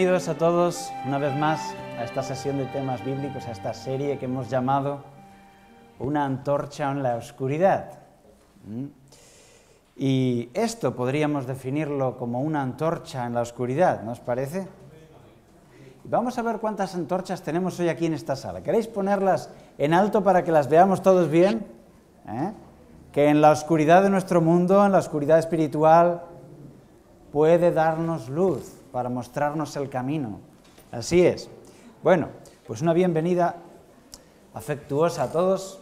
Bienvenidos a todos una vez más a esta sesión de temas bíblicos, a esta serie que hemos llamado Una antorcha en la oscuridad. ¿Mm? Y esto podríamos definirlo como una antorcha en la oscuridad, ¿no os parece? Vamos a ver cuántas antorchas tenemos hoy aquí en esta sala. ¿Queréis ponerlas en alto para que las veamos todos bien? ¿Eh? Que en la oscuridad de nuestro mundo, en la oscuridad espiritual, puede darnos luz para mostrarnos el camino. Así es. Bueno, pues una bienvenida afectuosa a todos,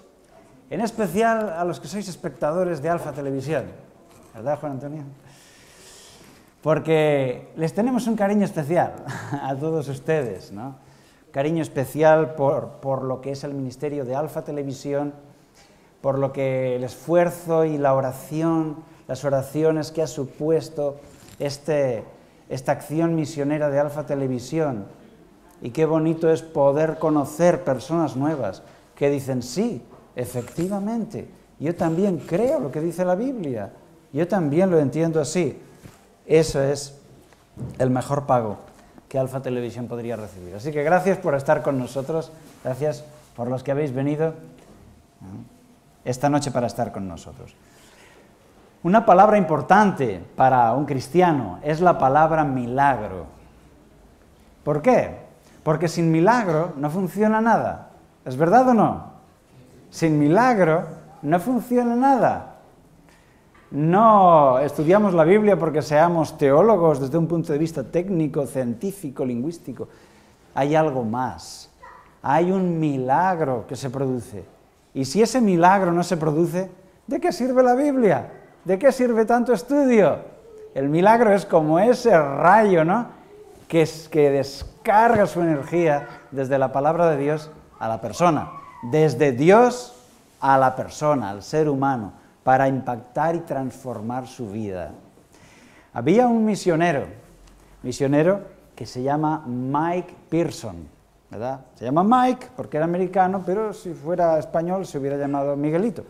en especial a los que sois espectadores de Alfa Televisión. ¿Verdad, Juan Antonio? Porque les tenemos un cariño especial a todos ustedes, ¿no? Cariño especial por, por lo que es el ministerio de Alfa Televisión, por lo que el esfuerzo y la oración, las oraciones que ha supuesto este, esta acción misionera de Alfa Televisión. Y qué bonito es poder conocer personas nuevas que dicen, sí, efectivamente, yo también creo lo que dice la Biblia, yo también lo entiendo así. Eso es el mejor pago que Alfa Televisión podría recibir. Así que gracias por estar con nosotros, gracias por los que habéis venido esta noche para estar con nosotros. Una palabra importante para un cristiano es la palabra milagro. ¿Por qué? Porque sin milagro no funciona nada. ¿Es verdad o no? Sin milagro no funciona nada. No estudiamos la Biblia porque seamos teólogos desde un punto de vista técnico, científico, lingüístico. Hay algo más. Hay un milagro que se produce. Y si ese milagro no se produce, ¿de qué sirve la Biblia? ¿De qué sirve tanto estudio? El milagro es como ese rayo, ¿no? Que, que descarga su energía desde la palabra de Dios a la persona, desde Dios a la persona, al ser humano, para impactar y transformar su vida. Había un misionero, misionero que se llama Mike Pearson, ¿verdad? Se llama Mike porque era americano, pero si fuera español se hubiera llamado Miguelito.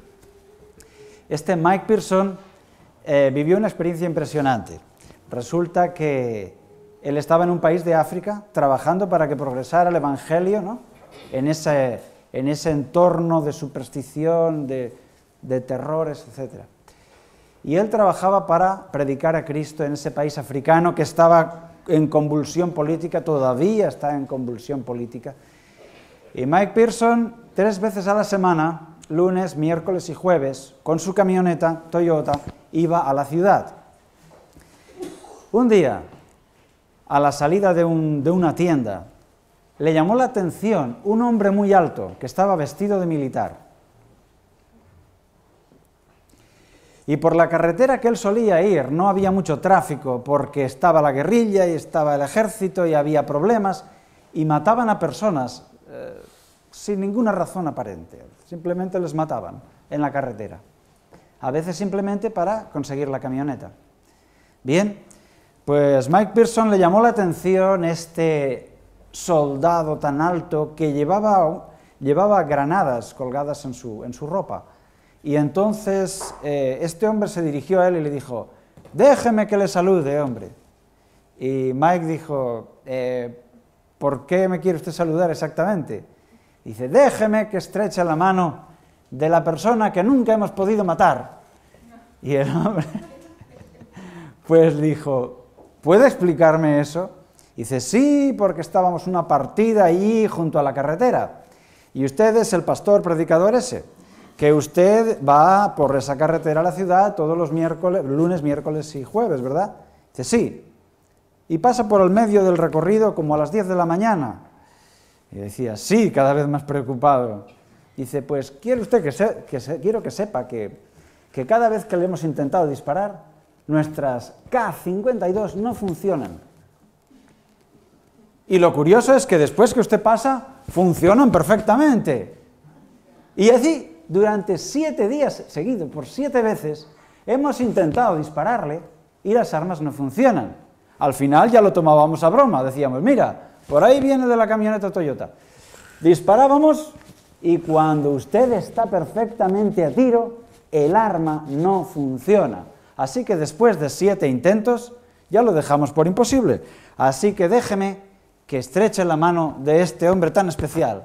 Este Mike Pearson eh, vivió una experiencia impresionante. Resulta que él estaba en un país de África trabajando para que progresara el Evangelio ¿no? en, ese, en ese entorno de superstición, de, de terrores, etc. Y él trabajaba para predicar a Cristo en ese país africano que estaba en convulsión política, todavía está en convulsión política. Y Mike Pearson, tres veces a la semana, lunes, miércoles y jueves, con su camioneta Toyota, iba a la ciudad. Un día, a la salida de, una tienda, le llamó la atención un hombre muy alto que estaba vestido de militar. Y por la carretera que él solía ir no había mucho tráfico porque estaba la guerrilla y estaba el ejército y había problemas y mataban a personas eh, sin ninguna razón aparente, simplemente les mataban en la carretera a veces simplemente para conseguir la camioneta. Bien, pues Mike Pearson le llamó la atención este soldado tan alto que llevaba, granadas colgadas en su, ropa. Y entonces eh, este hombre se dirigió a él y le dijo, déjeme que le salude, hombre. Y Mike dijo, eh, ¿por qué me quiere usted saludar exactamente? dice, déjeme que estreche la mano de la persona que nunca hemos podido matar. Y el hombre pues dijo, ¿puede explicarme eso? dice, sí, porque estábamos una partida allí junto a la carretera. Y usted es el pastor predicador ese, que usted va por esa carretera a la ciudad todos los miércoles, lunes, miércoles y jueves, ¿verdad? Dice, sí. Y pasa por el medio del recorrido como a las 10 de la mañana. Y decía, sí, cada vez más preocupado. Dice, pues quiere usted que, que quiero que sepa que, que cada vez que le hemos intentado disparar, nuestras K52 no funcionan. Y lo curioso es que después que usted pasa, funcionan perfectamente. Y así, durante siete días seguidos, por siete veces, hemos intentado dispararle y las armas no funcionan. Al final ya lo tomábamos a broma, decíamos, mira, por ahí viene de la camioneta Toyota. Disparábamos y cuando usted está perfectamente a tiro, el arma no funciona. Así que después de siete intentos, ya lo dejamos por imposible. Así que déjeme que estreche la mano de este hombre tan especial.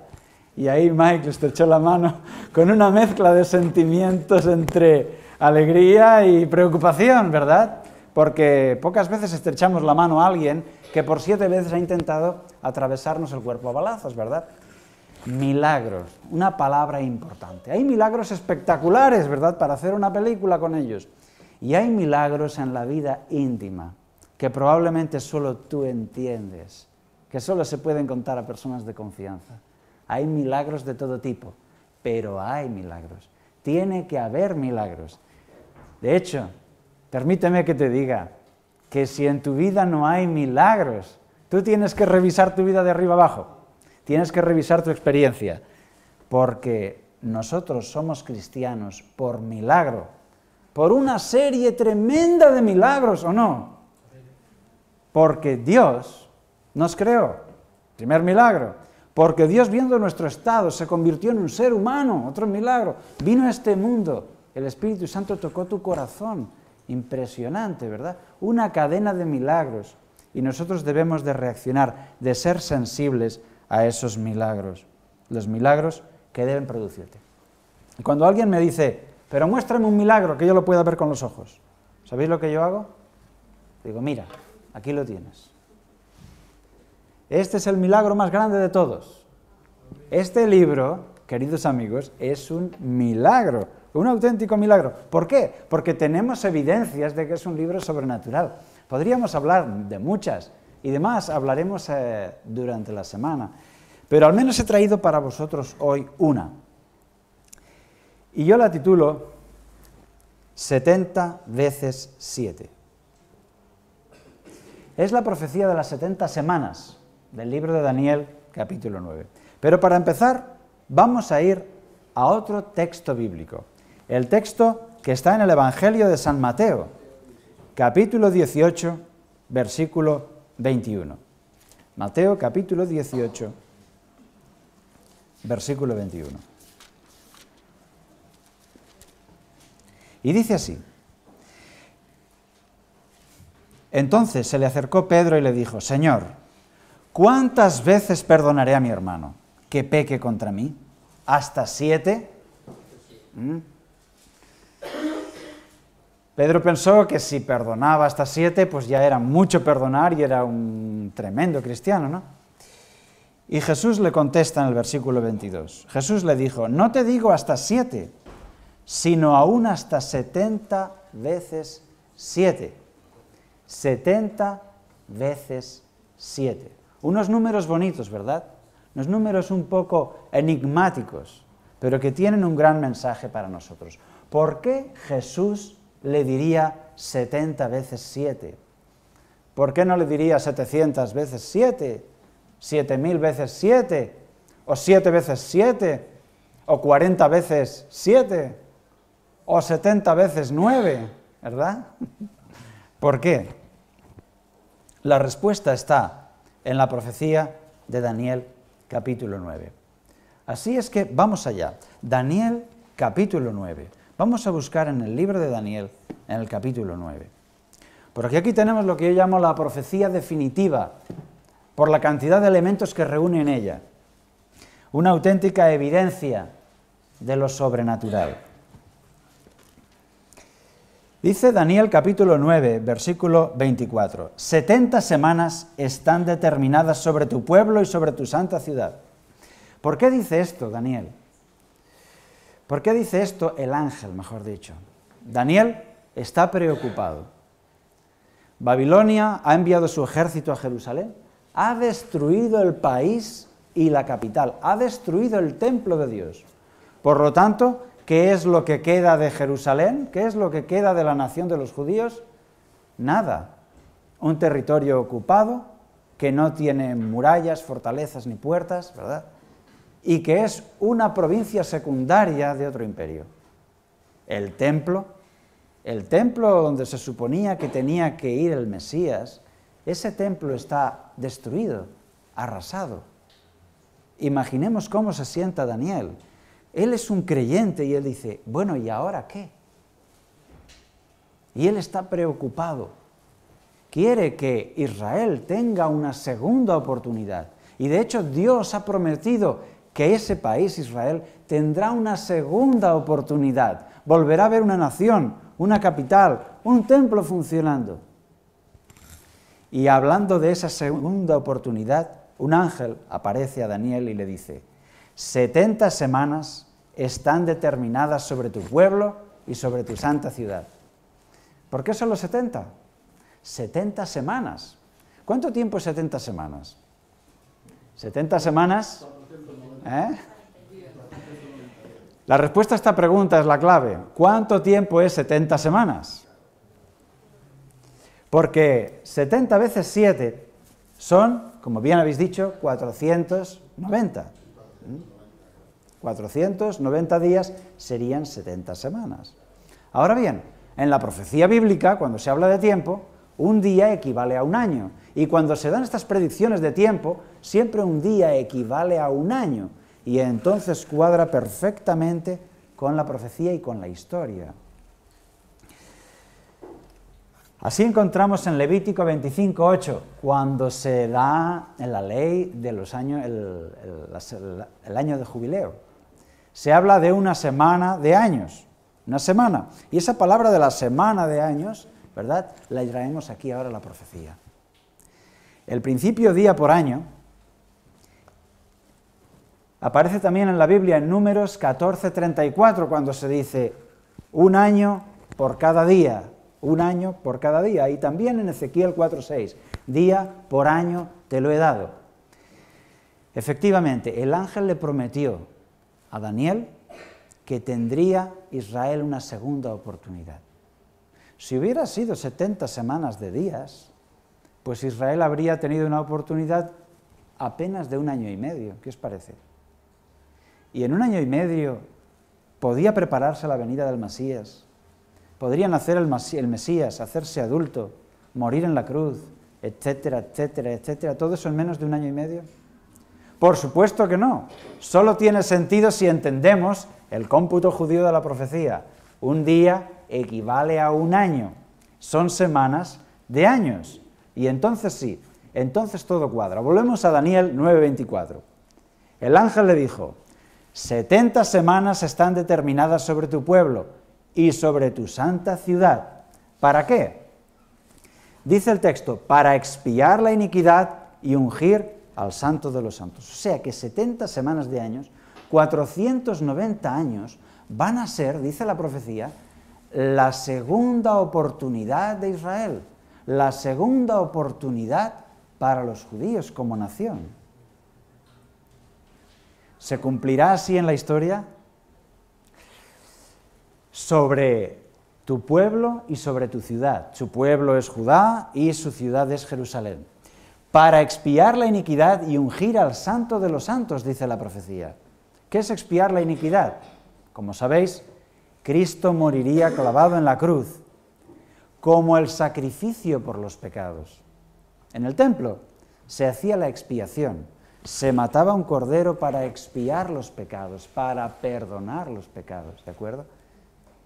Y ahí Mike estrechó la mano con una mezcla de sentimientos entre alegría y preocupación, ¿verdad? Porque pocas veces estrechamos la mano a alguien que por siete veces ha intentado atravesarnos el cuerpo a balazos, ¿verdad? Milagros, una palabra importante. Hay milagros espectaculares, ¿verdad?, para hacer una película con ellos. Y hay milagros en la vida íntima, que probablemente solo tú entiendes, que solo se pueden contar a personas de confianza. Hay milagros de todo tipo, pero hay milagros. Tiene que haber milagros. De hecho, permíteme que te diga que si en tu vida no hay milagros, tú tienes que revisar tu vida de arriba abajo. Tienes que revisar tu experiencia, porque nosotros somos cristianos por milagro, por una serie tremenda de milagros, ¿o no? Porque Dios nos creó. Primer milagro. Porque Dios, viendo nuestro estado, se convirtió en un ser humano. Otro milagro. Vino a este mundo. El Espíritu Santo tocó tu corazón. Impresionante, ¿verdad? Una cadena de milagros. Y nosotros debemos de reaccionar, de ser sensibles a esos milagros, los milagros que deben producirte. Y cuando alguien me dice, pero muéstrame un milagro que yo lo pueda ver con los ojos, ¿sabéis lo que yo hago? Digo, mira, aquí lo tienes. Este es el milagro más grande de todos. Este libro, queridos amigos, es un milagro, un auténtico milagro. ¿Por qué? Porque tenemos evidencias de que es un libro sobrenatural. Podríamos hablar de muchas, y demás. Hablaremos eh, durante la semana. Pero al menos he traído para vosotros hoy una. Y yo la titulo 70 veces 7. Es la profecía de las 70 semanas del libro de Daniel, capítulo 9. Pero para empezar, vamos a ir a otro texto bíblico. El texto que está en el Evangelio de San Mateo, capítulo 18, versículo 21. Mateo capítulo 18, versículo 21. Y dice así. Entonces se le acercó Pedro y le dijo, Señor, ¿cuántas veces perdonaré a mi hermano que peque contra mí? ¿Hasta siete? ¿Mm? Pedro pensó que si perdonaba hasta siete, pues ya era mucho perdonar y era un tremendo cristiano, ¿no? Y Jesús le contesta en el versículo 22. Jesús le dijo, no te digo hasta siete, sino aún hasta setenta veces siete. Setenta veces siete. Unos números bonitos, ¿verdad? Unos números un poco enigmáticos, pero que tienen un gran mensaje para nosotros. ¿Por qué Jesús le diría 70 veces 7. ¿Por qué no le diría 700 veces 7? 7000 veces 7, o 7 veces 7, o 40 veces 7, o 70 veces 9, ¿verdad? ¿Por qué? La respuesta está en la profecía de Daniel capítulo 9. Así es que vamos allá. Daniel capítulo 9. Vamos a buscar en el libro de Daniel en el capítulo 9. Porque aquí tenemos lo que yo llamo la profecía definitiva, por la cantidad de elementos que reúne en ella. Una auténtica evidencia de lo sobrenatural. Dice Daniel capítulo 9, versículo 24, 70 semanas están determinadas sobre tu pueblo y sobre tu santa ciudad. ¿Por qué dice esto, Daniel? ¿Por qué dice esto el ángel, mejor dicho? Daniel, está preocupado. Babilonia ha enviado su ejército a Jerusalén, ha destruido el país y la capital, ha destruido el templo de Dios. Por lo tanto, ¿qué es lo que queda de Jerusalén? ¿Qué es lo que queda de la nación de los judíos? Nada. Un territorio ocupado que no tiene murallas, fortalezas ni puertas, ¿verdad? Y que es una provincia secundaria de otro imperio. El templo el templo donde se suponía que tenía que ir el Mesías, ese templo está destruido, arrasado. Imaginemos cómo se sienta Daniel. Él es un creyente y él dice, bueno, ¿y ahora qué? Y él está preocupado. Quiere que Israel tenga una segunda oportunidad. Y de hecho Dios ha prometido que ese país, Israel, tendrá una segunda oportunidad. Volverá a ver una nación una capital, un templo funcionando. Y hablando de esa segunda oportunidad, un ángel aparece a Daniel y le dice, 70 semanas están determinadas sobre tu pueblo y sobre tu santa ciudad. ¿Por qué solo 70? 70 semanas. ¿Cuánto tiempo es 70 semanas? 70 semanas. ¿eh? La respuesta a esta pregunta es la clave. ¿Cuánto tiempo es 70 semanas? Porque 70 veces 7 son, como bien habéis dicho, 490. 490 días serían 70 semanas. Ahora bien, en la profecía bíblica, cuando se habla de tiempo, un día equivale a un año. Y cuando se dan estas predicciones de tiempo, siempre un día equivale a un año y entonces cuadra perfectamente con la profecía y con la historia. Así encontramos en Levítico 25.8, cuando se da en la ley de los años, el, año de jubileo. Se habla de una semana de años, una semana. Y esa palabra de la semana de años, ¿verdad? La traemos aquí ahora a la profecía. El principio día por año, Aparece también en la Biblia en números 14:34 cuando se dice un año por cada día, un año por cada día. Y también en Ezequiel 4:6, día por año te lo he dado. Efectivamente, el ángel le prometió a Daniel que tendría Israel una segunda oportunidad. Si hubiera sido 70 semanas de días, pues Israel habría tenido una oportunidad apenas de un año y medio. ¿Qué os parece? Y en un año y medio podía prepararse la venida del Mesías. Podría nacer el, Mesías, hacerse adulto, morir en la cruz, etcétera, etcétera, etcétera. ¿Todo eso en menos de un año y medio? Por supuesto que no. Solo tiene sentido si entendemos el cómputo judío de la profecía. Un día equivale a un año. Son semanas de años. Y entonces sí, entonces todo cuadra. Volvemos a Daniel 9:24. El ángel le dijo, Setenta semanas están determinadas sobre tu pueblo y sobre tu santa ciudad. ¿Para qué? Dice el texto, para expiar la iniquidad y ungir al santo de los santos. O sea que 70 semanas de años, 490 años, van a ser, dice la profecía, la segunda oportunidad de Israel, la segunda oportunidad para los judíos como nación. ¿Se cumplirá así en la historia? Sobre tu pueblo y sobre tu ciudad. Su pueblo es Judá y su ciudad es Jerusalén. Para expiar la iniquidad y ungir al santo de los santos, dice la profecía. ¿Qué es expiar la iniquidad? Como sabéis, Cristo moriría clavado en la cruz como el sacrificio por los pecados. En el templo se hacía la expiación se mataba un cordero para expiar los pecados, para perdonar los pecados, ¿de acuerdo?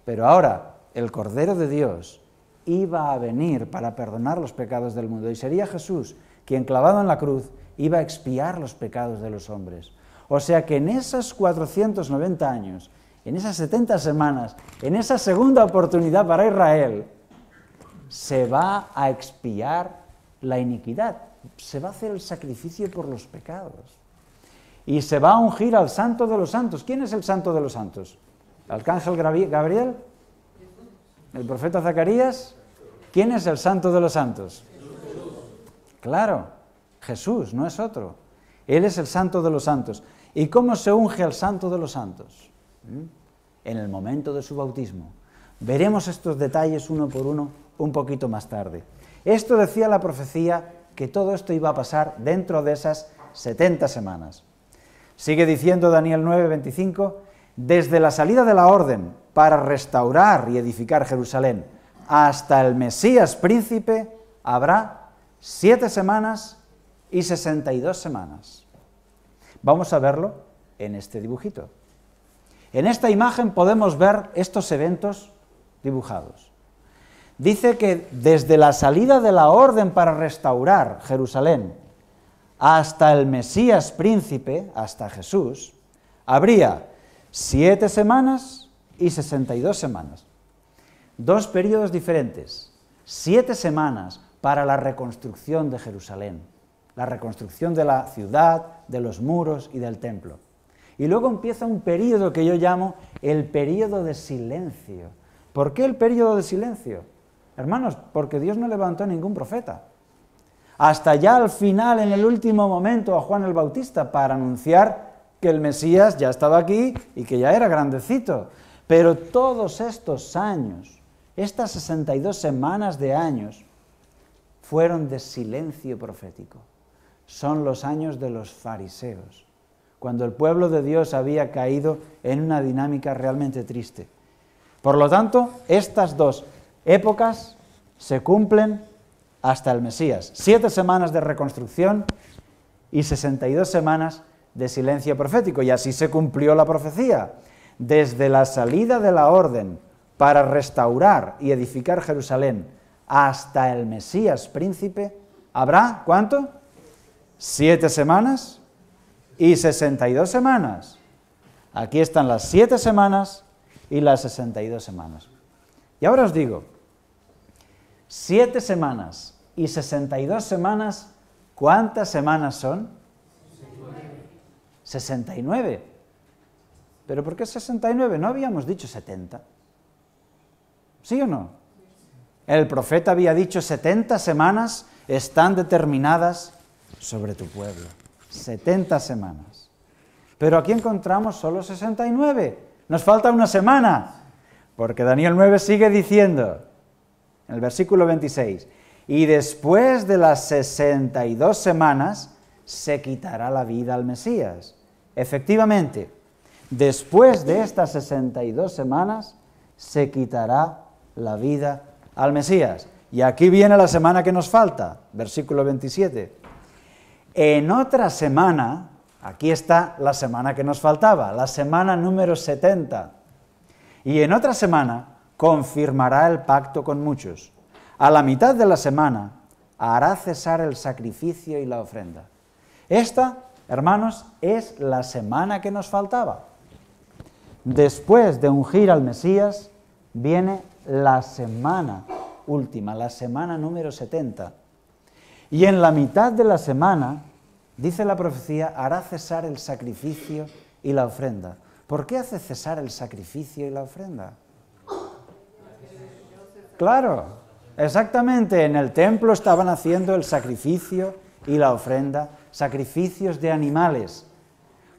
Pero ahora el cordero de Dios iba a venir para perdonar los pecados del mundo y sería Jesús quien clavado en la cruz iba a expiar los pecados de los hombres. O sea que en esos 490 años, en esas 70 semanas, en esa segunda oportunidad para Israel, se va a expiar la iniquidad se va a hacer el sacrificio por los pecados. Y se va a ungir al santo de los santos. ¿Quién es el santo de los santos? ¿El arcángel Gabriel? ¿El profeta Zacarías? ¿Quién es el santo de los santos? Claro, Jesús, no es otro. Él es el santo de los santos. ¿Y cómo se unge al santo de los santos? ¿Mm? En el momento de su bautismo. Veremos estos detalles uno por uno un poquito más tarde. Esto decía la profecía que todo esto iba a pasar dentro de esas 70 semanas. Sigue diciendo Daniel 9:25, desde la salida de la orden para restaurar y edificar Jerusalén hasta el Mesías príncipe, habrá siete semanas y 62 semanas. Vamos a verlo en este dibujito. En esta imagen podemos ver estos eventos dibujados dice que desde la salida de la orden para restaurar Jerusalén hasta el Mesías príncipe, hasta Jesús, habría siete semanas y 62 semanas. Dos periodos diferentes. Siete semanas para la reconstrucción de Jerusalén, la reconstrucción de la ciudad, de los muros y del templo. Y luego empieza un periodo que yo llamo el periodo de silencio. ¿Por qué el periodo de silencio? Hermanos, porque Dios no levantó ningún profeta. Hasta ya al final, en el último momento, a Juan el Bautista para anunciar que el Mesías ya estaba aquí y que ya era grandecito. Pero todos estos años, estas 62 semanas de años, fueron de silencio profético. Son los años de los fariseos, cuando el pueblo de Dios había caído en una dinámica realmente triste. Por lo tanto, estas dos épocas se cumplen hasta el Mesías. Siete semanas de reconstrucción y 62 semanas de silencio profético. Y así se cumplió la profecía. Desde la salida de la orden para restaurar y edificar Jerusalén hasta el Mesías príncipe, habrá, ¿cuánto? Siete semanas y 62 semanas. Aquí están las siete semanas y las 62 semanas. Y ahora os digo, siete semanas y 62 semanas, ¿cuántas semanas son? 69. ¿Pero por qué 69? No habíamos dicho 70. ¿Sí o no? El profeta había dicho 70 semanas están determinadas sobre tu pueblo. 70 semanas. Pero aquí encontramos solo 69. Nos falta una semana. Porque Daniel 9 sigue diciendo, en el versículo 26, y después de las 62 semanas se quitará la vida al Mesías. Efectivamente, después de estas 62 semanas se quitará la vida al Mesías. Y aquí viene la semana que nos falta, versículo 27. En otra semana, aquí está la semana que nos faltaba, la semana número 70 y en otra semana confirmará el pacto con muchos. A la mitad de la semana hará cesar el sacrificio y la ofrenda. Esta, hermanos, es la semana que nos faltaba. Después de ungir al Mesías, viene la semana última, la semana número 70. Y en la mitad de la semana, dice la profecía, hará cesar el sacrificio y la ofrenda. ¿Por qué hace cesar el sacrificio y la ofrenda? Claro, exactamente, en el templo estaban haciendo el sacrificio y la ofrenda, sacrificios de animales,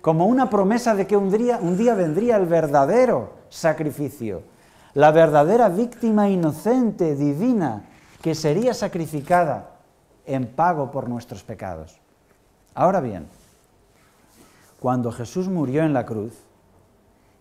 como una promesa de que un día, un día vendría el verdadero sacrificio, la verdadera víctima inocente, divina, que sería sacrificada en pago por nuestros pecados. Ahora bien, cuando Jesús murió en la cruz,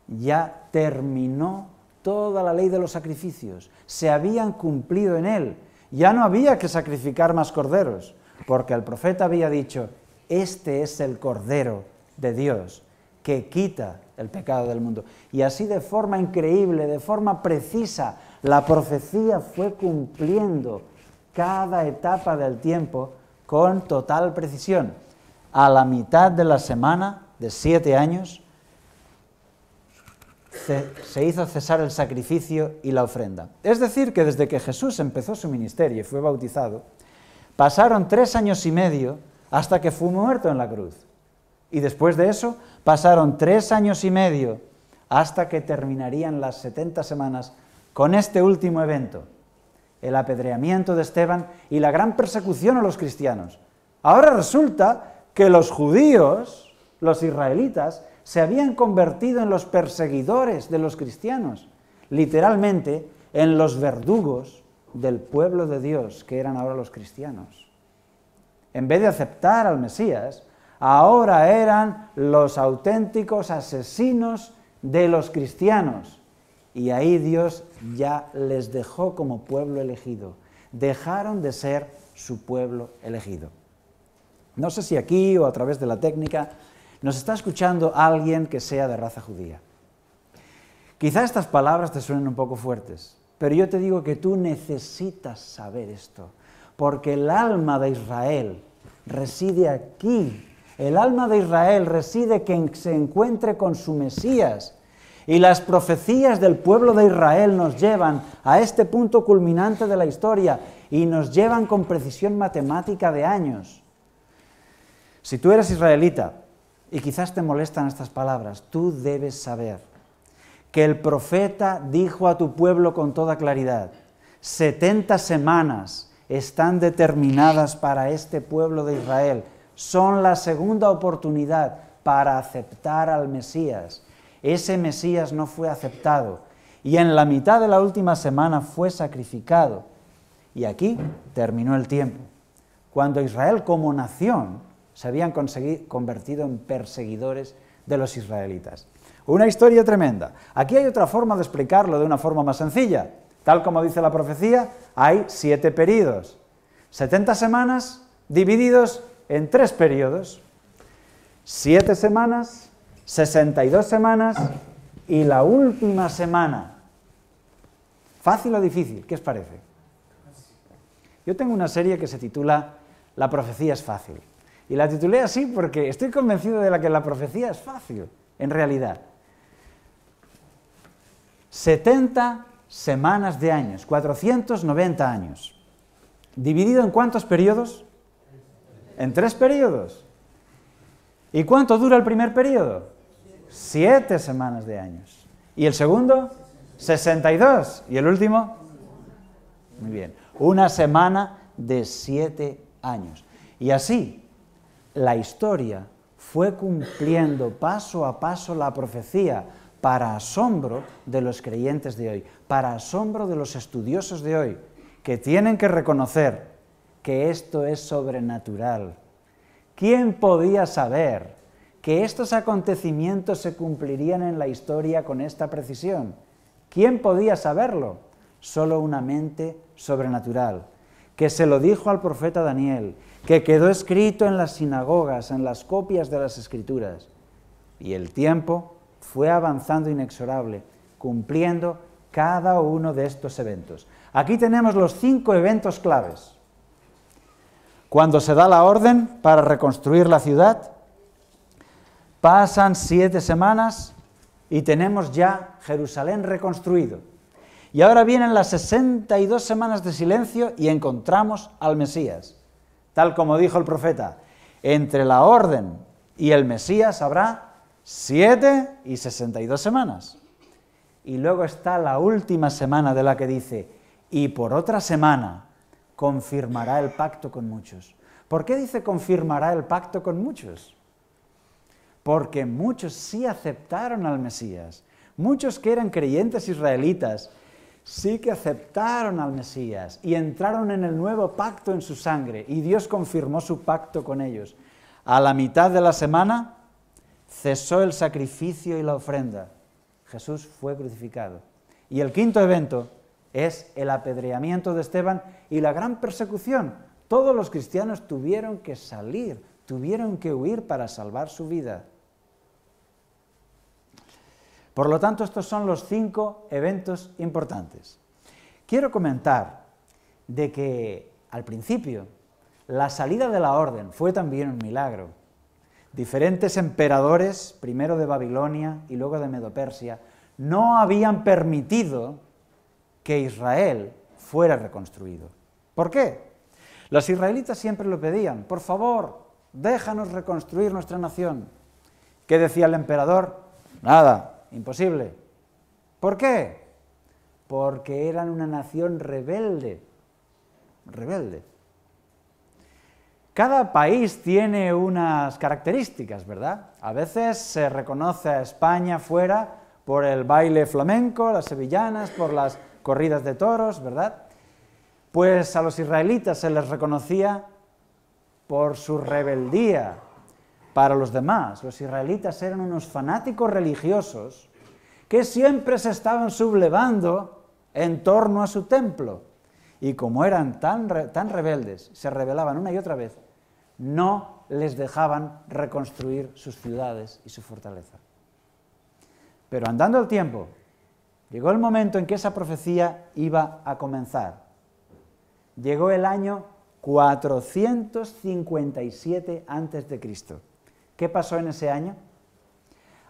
ya terminó toda la ley de los sacrificios, se habían cumplido en él, ya no había que sacrificar más corderos, porque el profeta había dicho, este es el cordero de Dios que quita el pecado del mundo. Y así de forma increíble, de forma precisa, la profecía fue cumpliendo cada etapa del tiempo con total precisión. A la mitad de la semana de siete años, se hizo cesar el sacrificio y la ofrenda. Es decir, que desde que Jesús empezó su ministerio y fue bautizado, pasaron tres años y medio hasta que fue muerto en la cruz. Y después de eso, pasaron tres años y medio hasta que terminarían las 70 semanas con este último evento, el apedreamiento de Esteban y la gran persecución a los cristianos. Ahora resulta que los judíos, los israelitas, se habían convertido en los perseguidores de los cristianos, literalmente en los verdugos del pueblo de Dios que eran ahora los cristianos. En vez de aceptar al Mesías, ahora eran los auténticos asesinos de los cristianos. Y ahí Dios ya les dejó como pueblo elegido. Dejaron de ser su pueblo elegido. No sé si aquí o a través de la técnica nos está escuchando alguien que sea de raza judía. Quizá estas palabras te suenen un poco fuertes, pero yo te digo que tú necesitas saber esto, porque el alma de Israel reside aquí. El alma de Israel reside quien se encuentre con su Mesías. Y las profecías del pueblo de Israel nos llevan a este punto culminante de la historia y nos llevan con precisión matemática de años. Si tú eres israelita y quizás te molestan estas palabras, tú debes saber que el profeta dijo a tu pueblo con toda claridad, 70 semanas están determinadas para este pueblo de Israel, son la segunda oportunidad para aceptar al Mesías. Ese Mesías no fue aceptado y en la mitad de la última semana fue sacrificado. Y aquí terminó el tiempo. Cuando Israel como nación se habían convertido en perseguidores de los israelitas. Una historia tremenda. Aquí hay otra forma de explicarlo de una forma más sencilla. Tal como dice la profecía, hay siete periodos. 70 semanas divididos en tres periodos. Siete semanas, 62 semanas y la última semana. ¿Fácil o difícil? ¿Qué os parece? Yo tengo una serie que se titula La profecía es fácil. Y la titulé así porque estoy convencido de que la profecía es fácil, en realidad. 70 semanas de años, 490 años. ¿Dividido en cuántos periodos? En tres periodos. ¿Y cuánto dura el primer periodo? Siete semanas de años. ¿Y el segundo? 62. ¿Y el último? Muy bien. Una semana de siete años. Y así, la historia fue cumpliendo paso a paso la profecía para asombro de los creyentes de hoy, para asombro de los estudiosos de hoy, que tienen que reconocer que esto es sobrenatural. ¿Quién podía saber que estos acontecimientos se cumplirían en la historia con esta precisión? ¿Quién podía saberlo? Solo una mente sobrenatural, que se lo dijo al profeta Daniel que quedó escrito en las sinagogas, en las copias de las escrituras. Y el tiempo fue avanzando inexorable, cumpliendo cada uno de estos eventos. Aquí tenemos los cinco eventos claves. Cuando se da la orden para reconstruir la ciudad, pasan siete semanas y tenemos ya Jerusalén reconstruido. Y ahora vienen las 62 semanas de silencio y encontramos al Mesías tal como dijo el profeta, entre la orden y el Mesías habrá siete y sesenta y dos semanas. Y luego está la última semana de la que dice, y por otra semana confirmará el pacto con muchos. ¿Por qué dice confirmará el pacto con muchos? Porque muchos sí aceptaron al Mesías, muchos que eran creyentes israelitas sí que aceptaron al Mesías y entraron en el nuevo pacto en su sangre y Dios confirmó su pacto con ellos. A la mitad de la semana cesó el sacrificio y la ofrenda. Jesús fue crucificado. Y el quinto evento es el apedreamiento de Esteban y la gran persecución. Todos los cristianos tuvieron que salir, tuvieron que huir para salvar su vida. Por lo tanto, estos son los cinco eventos importantes. Quiero comentar de que al principio la salida de la orden fue también un milagro. Diferentes emperadores, primero de Babilonia y luego de Medopersia, no habían permitido que Israel fuera reconstruido. ¿Por qué? Los israelitas siempre lo pedían, por favor, déjanos reconstruir nuestra nación. ¿Qué decía el emperador? Nada, Imposible. ¿Por qué? Porque eran una nación rebelde. Rebelde. Cada país tiene unas características, ¿verdad? A veces se reconoce a España fuera por el baile flamenco, las sevillanas, por las corridas de toros, ¿verdad? Pues a los israelitas se les reconocía por su rebeldía, para los demás. Los israelitas eran unos fanáticos religiosos que siempre se estaban sublevando en torno a su templo. Y como eran tan, tan rebeldes, se rebelaban una y otra vez, no les dejaban reconstruir sus ciudades y su fortaleza. Pero andando el tiempo, llegó el momento en que esa profecía iba a comenzar. Llegó el año 457 a.C. ¿Qué pasó en ese año?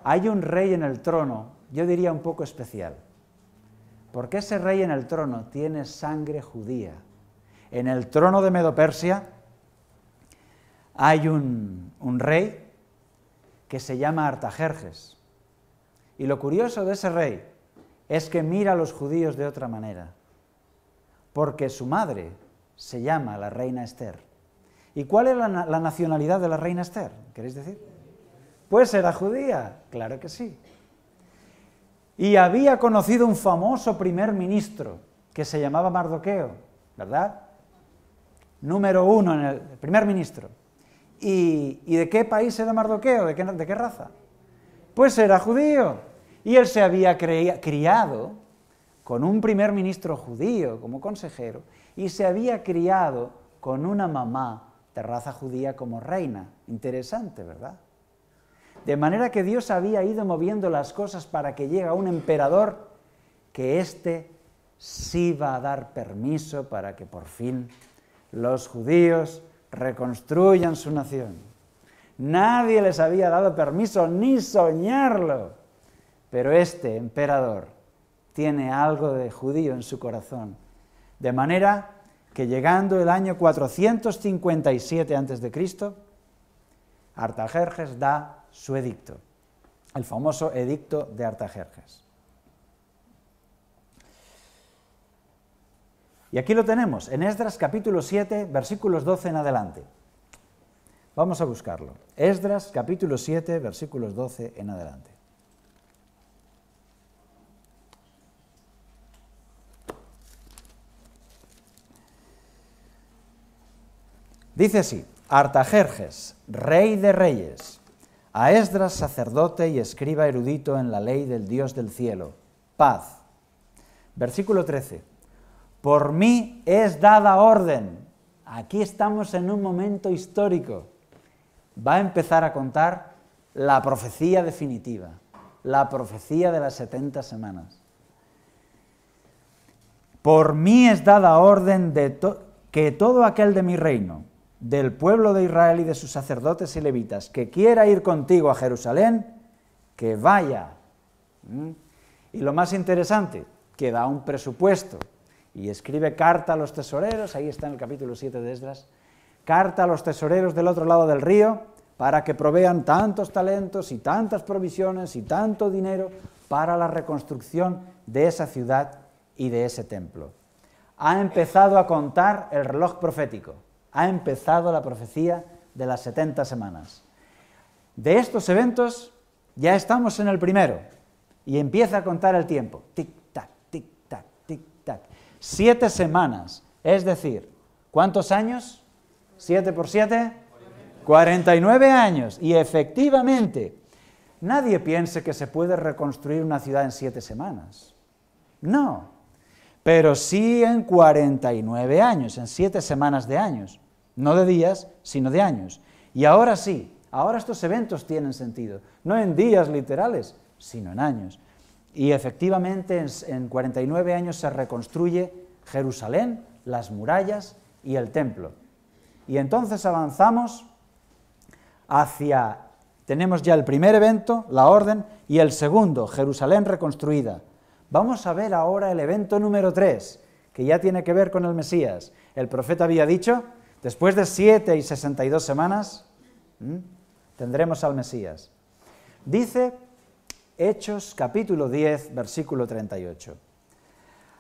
Hay un rey en el trono, yo diría un poco especial, porque ese rey en el trono tiene sangre judía. En el trono de Medopersia hay un, rey que se llama Artajerjes. Y lo curioso de ese rey es que mira a los judíos de otra manera, porque su madre se llama la reina Esther. ¿Y cuál es la, nacionalidad de la reina Esther? ¿Queréis decir? Pues era judía, claro que sí. Y había conocido un famoso primer ministro que se llamaba Mardoqueo, ¿verdad? Número uno en el, primer ministro. ¿Y, de qué país era Mardoqueo? ¿De qué, raza? Pues era judío. Y él se había criado con un primer ministro judío como consejero y se había criado con una mamá raza judía como reina. Interesante, ¿verdad? De manera que Dios había ido moviendo las cosas para que llega un emperador que éste sí va a dar permiso para que por fin los judíos reconstruyan su nación. Nadie les había dado permiso ni soñarlo, pero este emperador tiene algo de judío en su corazón. De manera que llegando el año 457 a.C., Artajerjes da su edicto, el famoso edicto de Artajerjes. Y aquí lo tenemos, en Esdras capítulo 7, versículos 12 en adelante. Vamos a buscarlo. Esdras capítulo 7, versículos 12 en adelante. Dice así, Artajerjes, rey de reyes, a Esdras sacerdote y escriba erudito en la ley del Dios del cielo, paz. Versículo 13, por mí es dada orden. Aquí estamos en un momento histórico. Va a empezar a contar la profecía definitiva, la profecía de las 70 semanas. Por mí es dada orden de que todo aquel de mi reino, del pueblo de Israel y de sus sacerdotes y levitas, que quiera ir contigo a Jerusalén, que vaya. ¿Mm? Y lo más interesante, que da un presupuesto y escribe carta a los tesoreros, ahí está en el capítulo 7 de Esdras, carta a los tesoreros del otro lado del río, para que provean tantos talentos y tantas provisiones y tanto dinero para la reconstrucción de esa ciudad y de ese templo. Ha empezado a contar el reloj profético ha empezado la profecía de las 70 semanas. De estos eventos ya estamos en el primero y empieza a contar el tiempo. Tic-tac, tic-tac, tic-tac. Siete semanas, es decir, ¿cuántos años? ¿Siete por siete? 49 años. Y efectivamente, nadie piense que se puede reconstruir una ciudad en siete semanas. No, pero sí en 49 años, en 7 semanas de años, no de días, sino de años. Y ahora sí, ahora estos eventos tienen sentido, no en días literales, sino en años. Y efectivamente en, 49 años se reconstruye Jerusalén, las murallas y el templo. Y entonces avanzamos hacia, tenemos ya el primer evento, la orden, y el segundo, Jerusalén reconstruida. Vamos a ver ahora el evento número 3, que ya tiene que ver con el Mesías. El profeta había dicho, después de 7 y 62 semanas, tendremos al Mesías. Dice Hechos capítulo 10, versículo 38.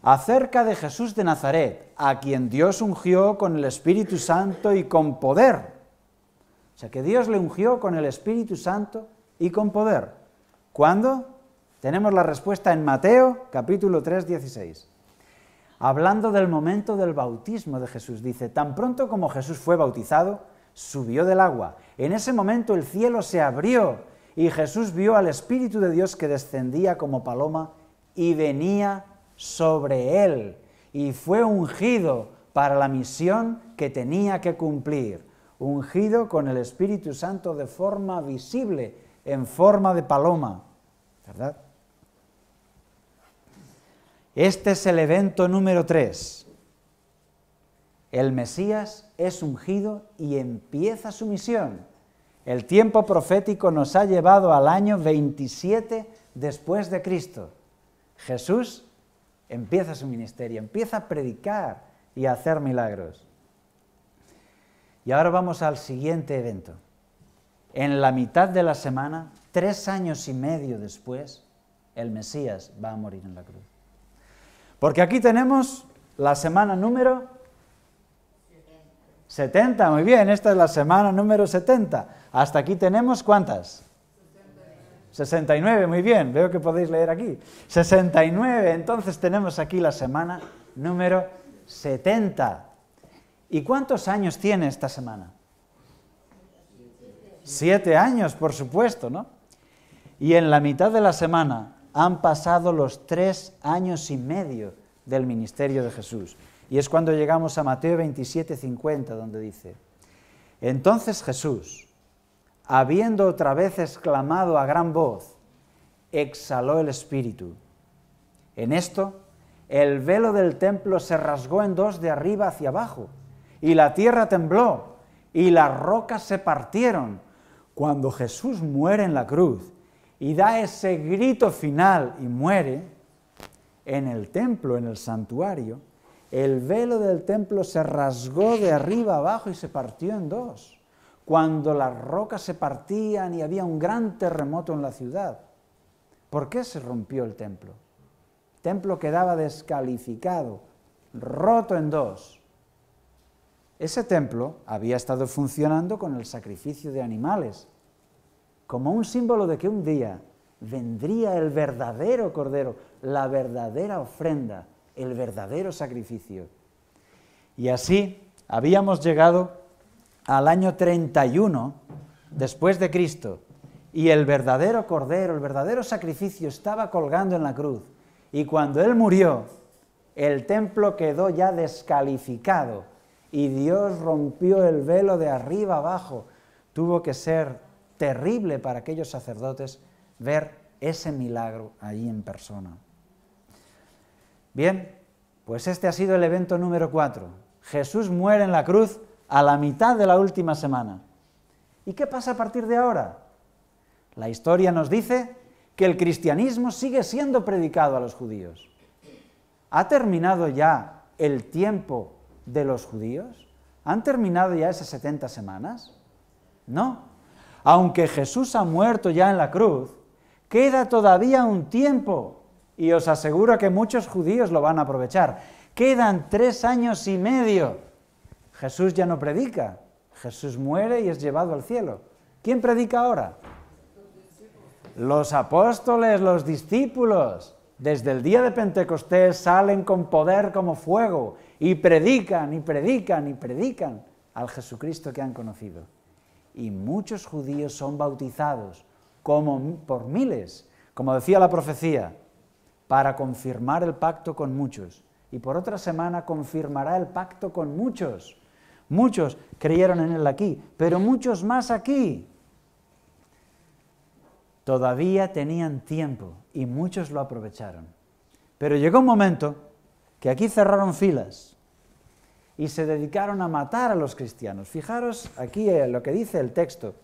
Acerca de Jesús de Nazaret, a quien Dios ungió con el Espíritu Santo y con poder. O sea, que Dios le ungió con el Espíritu Santo y con poder. ¿Cuándo? Tenemos la respuesta en Mateo capítulo 3, 16. Hablando del momento del bautismo de Jesús, dice, tan pronto como Jesús fue bautizado, subió del agua. En ese momento el cielo se abrió y Jesús vio al Espíritu de Dios que descendía como paloma y venía sobre él. Y fue ungido para la misión que tenía que cumplir, ungido con el Espíritu Santo de forma visible, en forma de paloma. ¿Verdad? Este es el evento número tres. El Mesías es ungido y empieza su misión. El tiempo profético nos ha llevado al año 27 después de Cristo. Jesús empieza su ministerio, empieza a predicar y a hacer milagros. Y ahora vamos al siguiente evento. En la mitad de la semana, tres años y medio después, el Mesías va a morir en la cruz. Porque aquí tenemos la semana número 70. Muy bien, esta es la semana número 70. Hasta aquí tenemos cuántas? 69, muy bien, veo que podéis leer aquí. 69, entonces tenemos aquí la semana número 70. ¿Y cuántos años tiene esta semana? Siete años, por supuesto, ¿no? Y en la mitad de la semana han pasado los tres años y medio del ministerio de Jesús. Y es cuando llegamos a Mateo 27, 50, donde dice, entonces Jesús, habiendo otra vez exclamado a gran voz, exhaló el espíritu. En esto, el velo del templo se rasgó en dos de arriba hacia abajo, y la tierra tembló, y las rocas se partieron. Cuando Jesús muere en la cruz, y da ese grito final y muere, en el templo, en el santuario, el velo del templo se rasgó de arriba abajo y se partió en dos, cuando las rocas se partían y había un gran terremoto en la ciudad. ¿Por qué se rompió el templo? El templo quedaba descalificado, roto en dos. Ese templo había estado funcionando con el sacrificio de animales, como un símbolo de que un día vendría el verdadero cordero, la verdadera ofrenda, el verdadero sacrificio. Y así habíamos llegado al año 31 después de Cristo y el verdadero cordero, el verdadero sacrificio estaba colgando en la cruz. Y cuando Él murió, el templo quedó ya descalificado y Dios rompió el velo de arriba abajo. Tuvo que ser terrible para aquellos sacerdotes ver ese milagro ahí en persona. Bien, pues este ha sido el evento número 4. Jesús muere en la cruz a la mitad de la última semana. ¿Y qué pasa a partir de ahora? La historia nos dice que el cristianismo sigue siendo predicado a los judíos. ¿Ha terminado ya el tiempo de los judíos? ¿Han terminado ya esas 70 semanas? No, aunque Jesús ha muerto ya en la cruz, queda todavía un tiempo, y os aseguro que muchos judíos lo van a aprovechar. Quedan tres años y medio. Jesús ya no predica, Jesús muere y es llevado al cielo. ¿Quién predica ahora? Los apóstoles, los discípulos, desde el día de Pentecostés salen con poder como fuego y predican y predican y predican al Jesucristo que han conocido y muchos judíos son bautizados, como por miles, como decía la profecía, para confirmar el pacto con muchos. Y por otra semana confirmará el pacto con muchos. Muchos creyeron en él aquí, pero muchos más aquí. Todavía tenían tiempo y muchos lo aprovecharon. Pero llegó un momento que aquí cerraron filas y se dedicaron a matar a los cristianos. Fijaros aquí eh, lo que dice el texto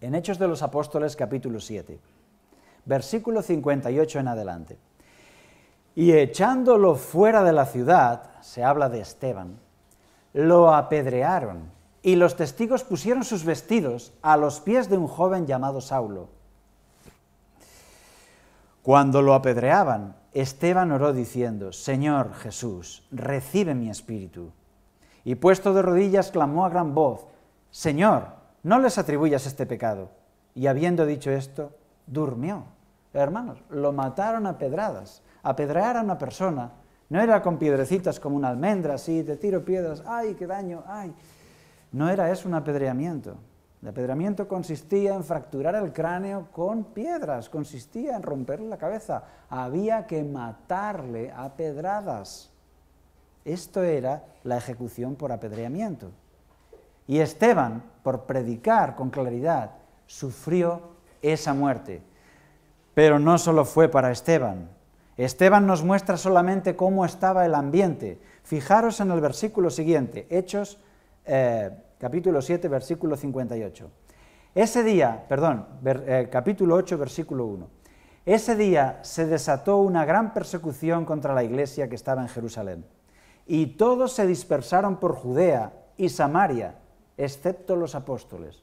en Hechos de los Apóstoles capítulo 7, versículo 58 en adelante. Y echándolo fuera de la ciudad, se habla de Esteban, lo apedrearon y los testigos pusieron sus vestidos a los pies de un joven llamado Saulo. Cuando lo apedreaban, Esteban oró diciendo, Señor Jesús, recibe mi espíritu. Y puesto de rodillas clamó a gran voz, Señor, no les atribuyas este pecado. Y habiendo dicho esto, durmió. Hermanos, lo mataron a pedradas. Apedrear a una persona no era con piedrecitas como una almendra, así, te tiro piedras, ay, qué daño, ay. No era eso un apedreamiento. El apedreamiento consistía en fracturar el cráneo con piedras, consistía en romperle la cabeza. Había que matarle a pedradas. Esto era la ejecución por apedreamiento. Y Esteban, por predicar con claridad, sufrió esa muerte. Pero no solo fue para Esteban. Esteban nos muestra solamente cómo estaba el ambiente. Fijaros en el versículo siguiente, Hechos eh, capítulo 7, versículo 58. Ese día, perdón, eh, capítulo 8, versículo 1. Ese día se desató una gran persecución contra la iglesia que estaba en Jerusalén. Y todos se dispersaron por Judea y Samaria, excepto los apóstoles.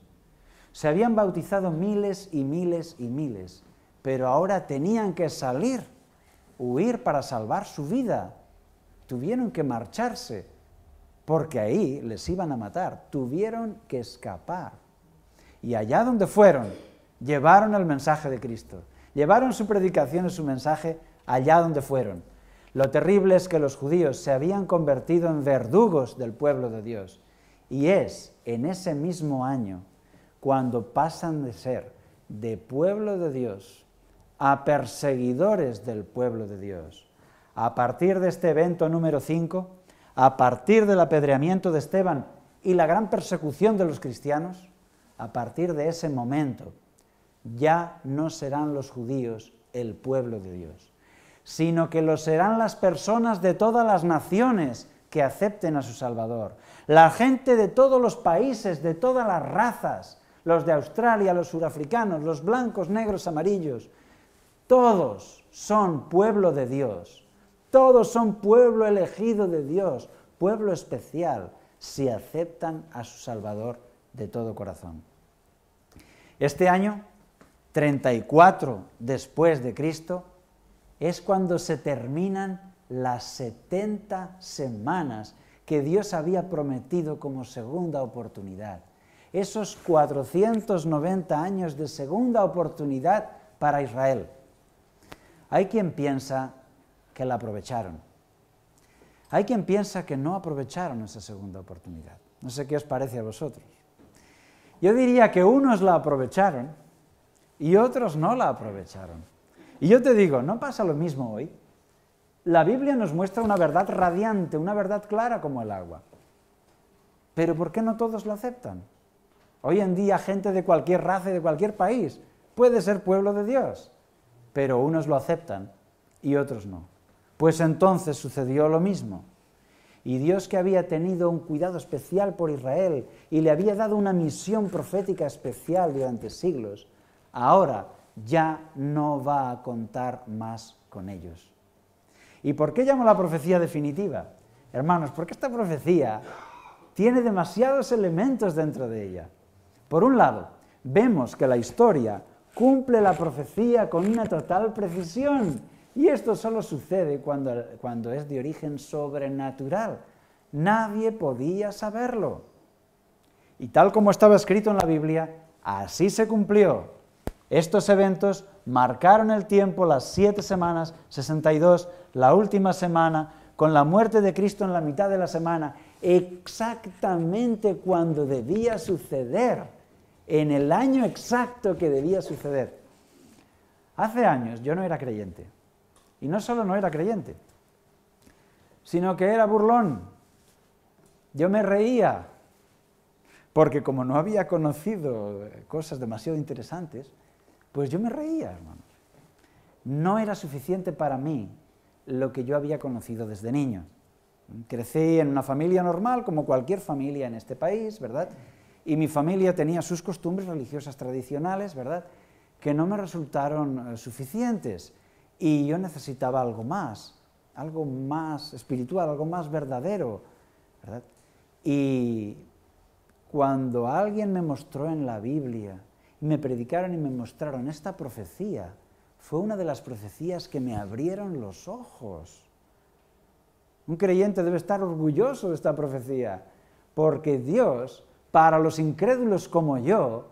Se habían bautizado miles y miles y miles, pero ahora tenían que salir, huir para salvar su vida. Tuvieron que marcharse porque ahí les iban a matar. Tuvieron que escapar. Y allá donde fueron, llevaron el mensaje de Cristo. Llevaron su predicación y su mensaje allá donde fueron. Lo terrible es que los judíos se habían convertido en verdugos del pueblo de Dios. Y es en ese mismo año cuando pasan de ser de pueblo de Dios a perseguidores del pueblo de Dios. A partir de este evento número 5, a partir del apedreamiento de Esteban y la gran persecución de los cristianos, a partir de ese momento ya no serán los judíos el pueblo de Dios, sino que lo serán las personas de todas las naciones que acepten a su Salvador, la gente de todos los países, de todas las razas, los de Australia, los surafricanos, los blancos, negros, amarillos, todos son pueblo de Dios todos son pueblo elegido de Dios, pueblo especial, si aceptan a su Salvador de todo corazón. Este año, 34 después de Cristo, es cuando se terminan las 70 semanas que Dios había prometido como segunda oportunidad. Esos 490 años de segunda oportunidad para Israel. Hay quien piensa que la aprovecharon. Hay quien piensa que no aprovecharon esa segunda oportunidad. No sé qué os parece a vosotros. Yo diría que unos la aprovecharon y otros no la aprovecharon. Y yo te digo, no pasa lo mismo hoy. La Biblia nos muestra una verdad radiante, una verdad clara como el agua. Pero ¿por qué no todos la aceptan? Hoy en día gente de cualquier raza y de cualquier país puede ser pueblo de Dios, pero unos lo aceptan y otros no. Pues entonces sucedió lo mismo. Y Dios que había tenido un cuidado especial por Israel y le había dado una misión profética especial durante siglos, ahora ya no va a contar más con ellos. ¿Y por qué llamo la profecía definitiva? Hermanos, porque esta profecía tiene demasiados elementos dentro de ella. Por un lado, vemos que la historia cumple la profecía con una total precisión y esto solo sucede cuando, cuando es de origen sobrenatural. Nadie podía saberlo. Y tal como estaba escrito en la Biblia, así se cumplió. Estos eventos marcaron el tiempo, las siete semanas, 62, la última semana, con la muerte de Cristo en la mitad de la semana, exactamente cuando debía suceder, en el año exacto que debía suceder. Hace años yo no era creyente, y no solo no era creyente, sino que era burlón. Yo me reía, porque como no había conocido cosas demasiado interesantes, pues yo me reía, hermano. No era suficiente para mí lo que yo había conocido desde niño. Crecí en una familia normal, como cualquier familia en este país, ¿verdad? Y mi familia tenía sus costumbres religiosas tradicionales, ¿verdad? Que no me resultaron eh, suficientes. Y yo necesitaba algo más, algo más espiritual, algo más verdadero. Y cuando alguien me mostró en la Biblia, me predicaron y me mostraron esta profecía, fue una de las profecías que me abrieron los ojos. Un creyente debe estar orgulloso de esta profecía, porque Dios, para los incrédulos como yo,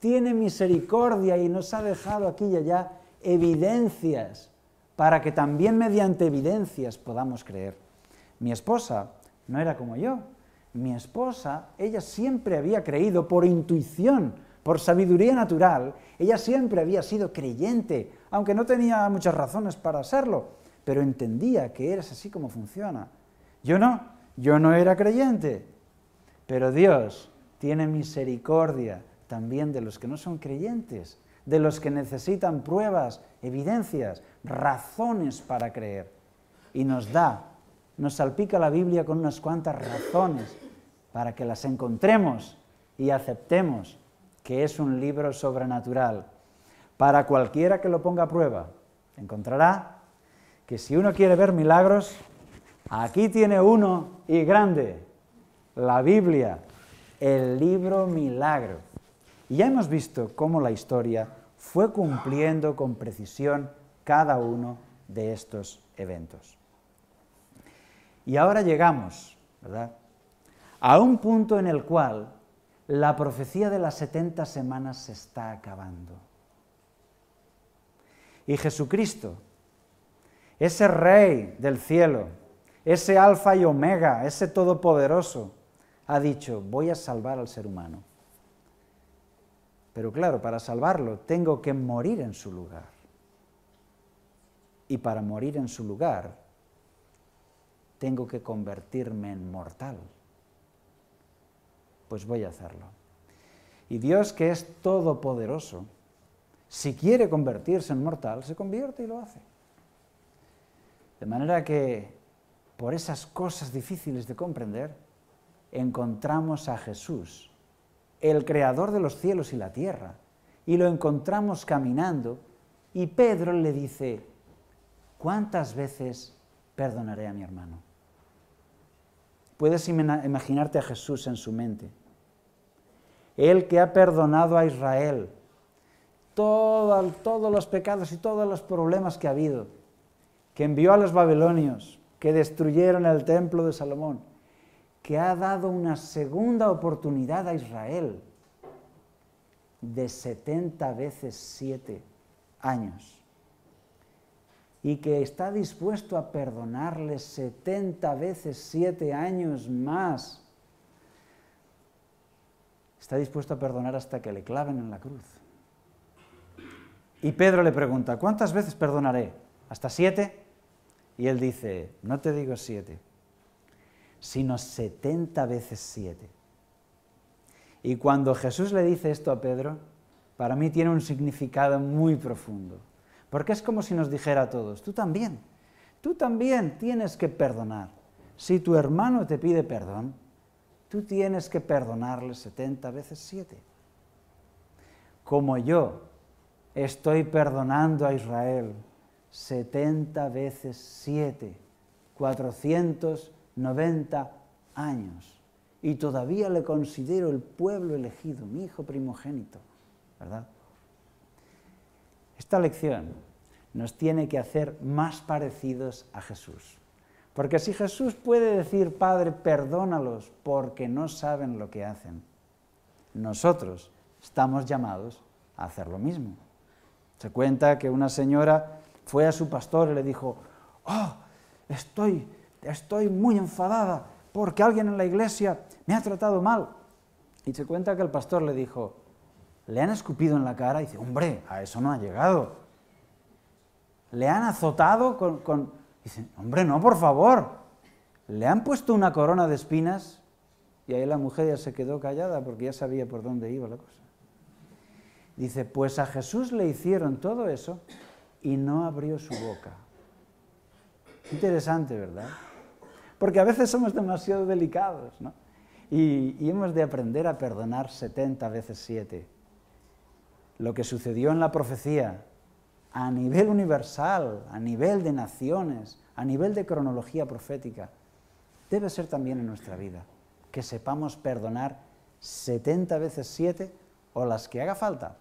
tiene misericordia y nos ha dejado aquí y allá evidencias, para que también mediante evidencias podamos creer. Mi esposa no era como yo. Mi esposa, ella siempre había creído por intuición, por sabiduría natural, ella siempre había sido creyente, aunque no tenía muchas razones para serlo, pero entendía que eres así como funciona. Yo no, yo no era creyente, pero Dios tiene misericordia también de los que no son creyentes de los que necesitan pruebas, evidencias, razones para creer. Y nos da, nos salpica la Biblia con unas cuantas razones para que las encontremos y aceptemos que es un libro sobrenatural. Para cualquiera que lo ponga a prueba, encontrará que si uno quiere ver milagros, aquí tiene uno y grande, la Biblia, el libro milagro. Y ya hemos visto cómo la historia fue cumpliendo con precisión cada uno de estos eventos. Y ahora llegamos, a un punto en el cual la profecía de las 70 semanas se está acabando. Y Jesucristo, ese Rey del cielo, ese Alfa y Omega, ese Todopoderoso, ha dicho, voy a salvar al ser humano. Pero claro, para salvarlo tengo que morir en su lugar. Y para morir en su lugar tengo que convertirme en mortal. Pues voy a hacerlo. Y Dios, que es todopoderoso, si quiere convertirse en mortal, se convierte y lo hace. De manera que por esas cosas difíciles de comprender, encontramos a Jesús el creador de los cielos y la tierra, y lo encontramos caminando, y Pedro le dice, ¿cuántas veces perdonaré a mi hermano? Puedes imaginarte a Jesús en su mente. el que ha perdonado a Israel todos los pecados y todos los problemas que ha habido, que envió a los babilonios, que destruyeron el templo de Salomón, que ha dado una segunda oportunidad a Israel de 70 veces 7 años y que está dispuesto a perdonarle 70 veces 7 años más. Está dispuesto a perdonar hasta que le claven en la cruz. Y Pedro le pregunta, ¿cuántas veces perdonaré? ¿Hasta siete? Y él dice, no te digo siete, sino 70 veces 7. Y cuando Jesús le dice esto a Pedro, para mí tiene un significado muy profundo, porque es como si nos dijera a todos, tú también, tú también tienes que perdonar. Si tu hermano te pide perdón, tú tienes que perdonarle 70 veces 7. Como yo estoy perdonando a Israel 70 veces 7, 400 90 años. Y todavía le considero el pueblo elegido, mi hijo primogénito, ¿verdad? Esta lección nos tiene que hacer más parecidos a Jesús. Porque si Jesús puede decir, Padre, perdónalos porque no saben lo que hacen, nosotros estamos llamados a hacer lo mismo. Se cuenta que una señora fue a su pastor y le dijo, oh, estoy estoy muy enfadada porque alguien en la iglesia me ha tratado mal. Y se cuenta que el pastor le dijo, le han escupido en la cara dice, hombre, a eso no ha llegado. Le han azotado con... con... Dice, hombre, no, por favor. Le han puesto una corona de espinas y ahí la mujer ya se quedó callada porque ya sabía por dónde iba la cosa. Dice, pues a Jesús le hicieron todo eso y no abrió su boca. Interesante, ¿verdad? porque a veces somos demasiado delicados, ¿no? Y, y hemos de aprender a perdonar 70 veces 7. Lo que sucedió en la profecía a nivel universal, a nivel de naciones, a nivel de cronología profética, debe ser también en nuestra vida, que sepamos perdonar 70 veces 7 o las que haga falta.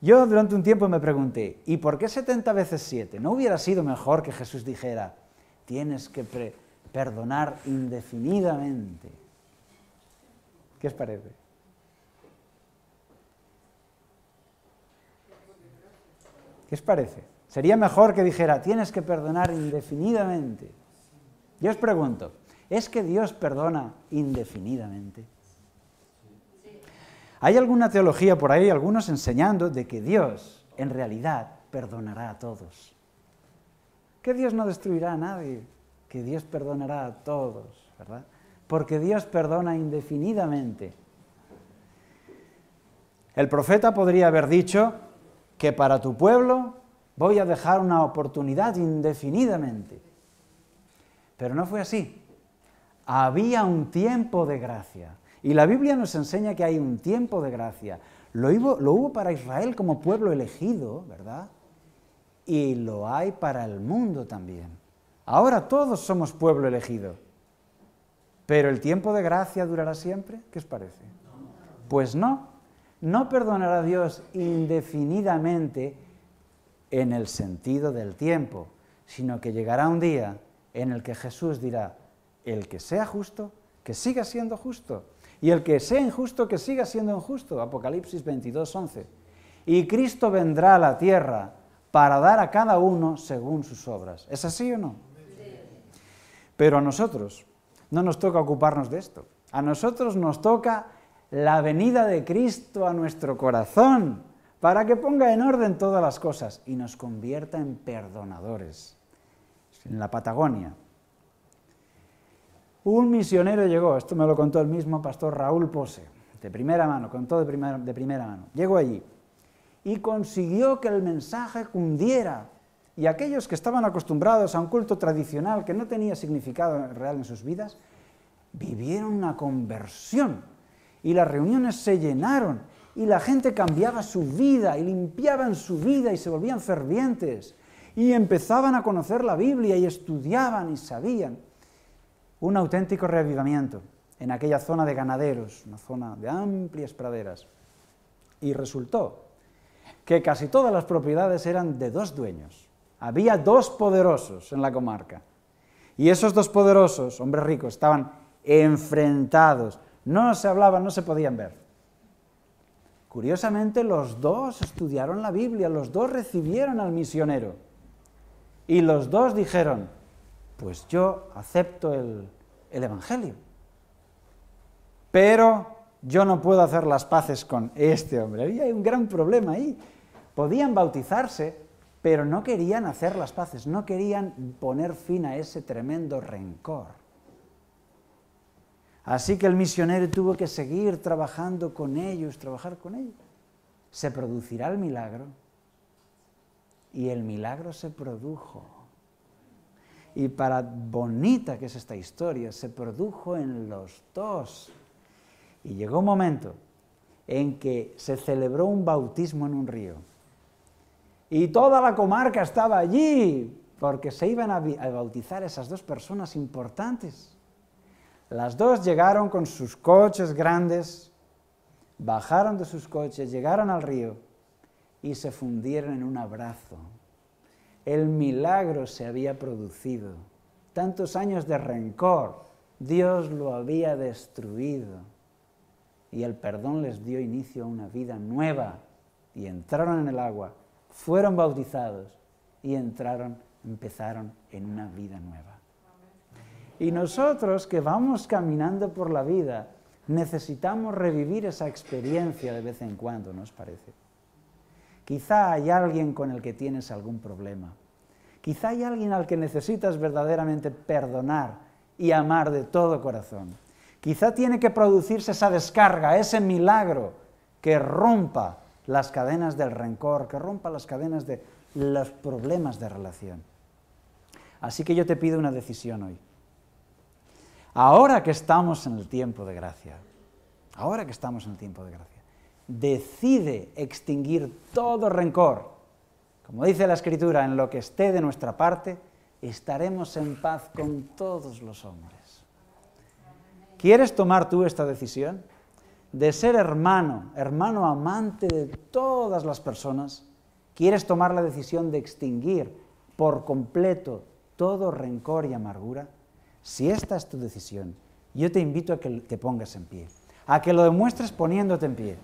Yo durante un tiempo me pregunté, ¿y por qué 70 veces 7? ¿No hubiera sido mejor que Jesús dijera, tienes que perdonar indefinidamente. ¿Qué os parece? ¿Qué os parece? Sería mejor que dijera, tienes que perdonar indefinidamente. Yo os pregunto, ¿es que Dios perdona indefinidamente? Hay alguna teología por ahí, algunos enseñando de que Dios en realidad perdonará a todos. Que Dios no destruirá a nadie que Dios perdonará a todos, ¿verdad? Porque Dios perdona indefinidamente. El profeta podría haber dicho que para tu pueblo voy a dejar una oportunidad indefinidamente. Pero no fue así. Había un tiempo de gracia. Y la Biblia nos enseña que hay un tiempo de gracia. Lo hubo, para Israel como pueblo elegido, ¿verdad? Y lo hay para el mundo también. Ahora todos somos pueblo elegido. Pero el tiempo de gracia durará siempre, ¿qué os parece? Pues no, no perdonará Dios indefinidamente en el sentido del tiempo, sino que llegará un día en el que Jesús dirá, el que sea justo, que siga siendo justo, y el que sea injusto, que siga siendo injusto. Apocalipsis 22, Y Cristo vendrá a la tierra para dar a cada uno según sus obras. ¿Es así o no? Pero a nosotros no nos toca ocuparnos de esto. A nosotros nos toca la venida de Cristo a nuestro corazón para que ponga en orden todas las cosas y nos convierta en perdonadores. En la Patagonia. Un misionero llegó, esto me lo contó el mismo pastor Raúl Pose, de primera mano, contó de primera, de primera mano. Llegó allí y consiguió que el mensaje cundiera y aquellos que estaban acostumbrados a un culto tradicional que no tenía significado real en sus vidas, vivieron una conversión. Y las reuniones se llenaron y la gente cambiaba su vida y limpiaban su vida y se volvían fervientes. Y empezaban a conocer la Biblia y estudiaban y sabían. Un auténtico reavivamiento en aquella zona de ganaderos, una zona de amplias praderas. Y resultó que casi todas las propiedades eran de dos dueños. Había dos poderosos en la comarca. Y esos dos poderosos, hombres ricos, estaban enfrentados. No se hablaban, no se podían ver. Curiosamente, los dos estudiaron la Biblia, los dos recibieron al misionero. Y los dos dijeron, pues yo acepto el, Evangelio. Pero yo no puedo hacer las paces con este hombre. hay un gran problema ahí. Podían bautizarse, pero no querían hacer las paces, no querían poner fin a ese tremendo rencor. Así que el misionero tuvo que seguir trabajando con ellos, trabajar con ellos. Se producirá el milagro. Y el milagro se produjo. Y para bonita que es esta historia, se produjo en los dos. Y llegó un momento en que se celebró un bautismo en un río. Y toda la comarca estaba allí, porque se iban a bautizar esas dos personas importantes. Las dos llegaron con sus coches grandes, bajaron de sus coches, llegaron al río y se fundieron en un abrazo. El milagro se había producido. Tantos años de rencor, Dios lo había destruido. Y el perdón les dio inicio a una vida nueva y entraron en el agua fueron bautizados y entraron, empezaron en una vida nueva. Y nosotros que vamos caminando por la vida, necesitamos revivir esa experiencia de vez en cuando, ¿nos os parece? Quizá hay alguien con el que tienes algún problema. Quizá hay alguien al que necesitas verdaderamente perdonar y amar de todo corazón. Quizá tiene que producirse esa descarga, ese milagro que rompa las cadenas del rencor, que rompa las cadenas de los problemas de relación. Así que yo te pido una decisión hoy. Ahora que estamos en el tiempo de gracia, ahora que estamos en el tiempo de gracia, decide extinguir todo rencor. Como dice la Escritura, en lo que esté de nuestra parte, estaremos en paz con todos los hombres. ¿Quieres tomar tú esta decisión? de ser hermano, hermano amante de todas las personas, quieres tomar la decisión de extinguir por completo todo rencor y amargura, si esta es tu decisión, yo te invito a que te pongas en pie, a que lo demuestres poniéndote en pie,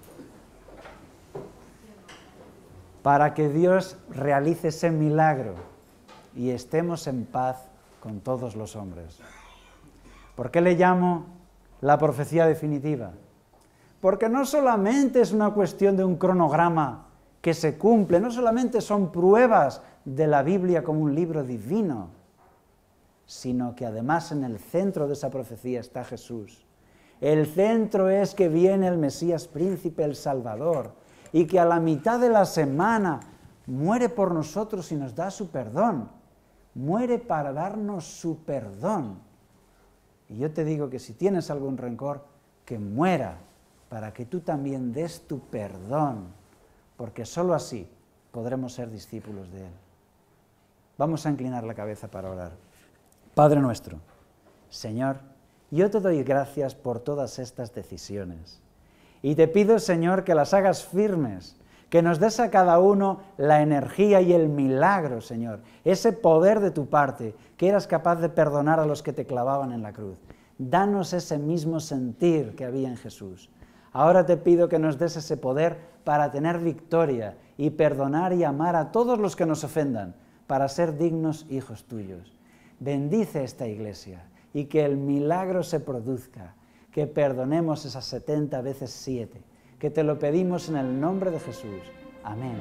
para que Dios realice ese milagro y estemos en paz con todos los hombres. ¿Por qué le llamo la profecía definitiva? Porque no solamente es una cuestión de un cronograma que se cumple, no solamente son pruebas de la Biblia como un libro divino, sino que además en el centro de esa profecía está Jesús. El centro es que viene el Mesías príncipe, el Salvador, y que a la mitad de la semana muere por nosotros y nos da su perdón. Muere para darnos su perdón. Y yo te digo que si tienes algún rencor, que muera para que tú también des tu perdón, porque sólo así podremos ser discípulos de Él. Vamos a inclinar la cabeza para orar. Padre nuestro, Señor, yo te doy gracias por todas estas decisiones. Y te pido, Señor, que las hagas firmes, que nos des a cada uno la energía y el milagro, Señor, ese poder de tu parte, que eras capaz de perdonar a los que te clavaban en la cruz. Danos ese mismo sentir que había en Jesús. Ahora te pido que nos des ese poder para tener victoria y perdonar y amar a todos los que nos ofendan, para ser dignos hijos tuyos. Bendice esta iglesia y que el milagro se produzca, que perdonemos esas 70 veces 7, que te lo pedimos en el nombre de Jesús. Amén.